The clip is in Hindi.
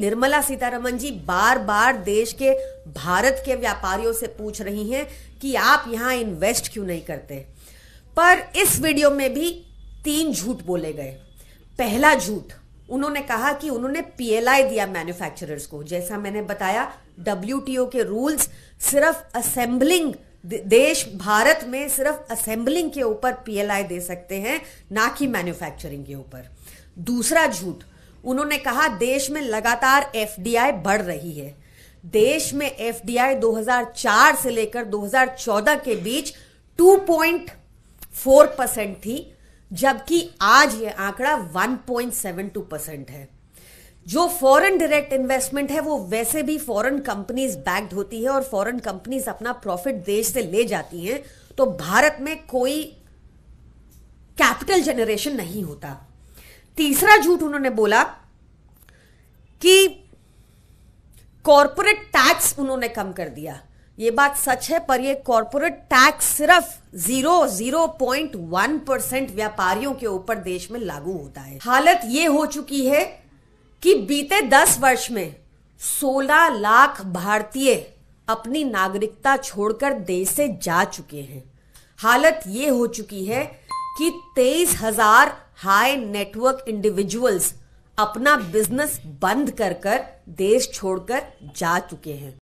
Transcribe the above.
निर्मला सीतारमन जी बार बार देश के भारत के व्यापारियों से पूछ रही हैं कि आप यहां इन्वेस्ट क्यों नहीं करते पर इस वीडियो में भी तीन झूठ बोले गए पहला झूठ उन्होंने कहा कि उन्होंने पीएलआई दिया मैन्युफैक्चरर्स को जैसा मैंने बताया डब्ल्यू के रूल्स सिर्फ असेंबलिंग देश भारत में सिर्फ असेंबलिंग के ऊपर पीएलआई दे सकते हैं ना कि मैन्युफैक्चरिंग के ऊपर दूसरा झूठ उन्होंने कहा देश में लगातार एफ बढ़ रही है देश में एफ 2004 से लेकर 2014 के बीच 2.4 परसेंट थी जबकि आज यह आंकड़ा 1.72 परसेंट है जो फॉरेन डायरेक्ट इन्वेस्टमेंट है वो वैसे भी फॉरेन कंपनीज बैक्ड होती है और फॉरेन कंपनीज अपना प्रॉफिट देश से ले जाती हैं तो भारत में कोई कैपिटल जनरेशन नहीं होता तीसरा झूठ उन्होंने बोला कि कॉरपोरेट टैक्स उन्होंने कम कर दिया ये बात सच है पर यह कॉरपोरेट टैक्स सिर्फ zero zero point one percent व्यापारियों के ऊपर देश में लागू होता है हालत ये हो चुकी है कि बीते दस वर्ष में सोलह लाख भारतीय अपनी नागरिकता छोड़कर देश से जा चुके हैं हालत ये हो चुकी है कि तेईस हजार हाई नेटवर्क इंडिविजुअल्स अपना बिजनेस बंद कर कर देश छोड़कर जा चुके हैं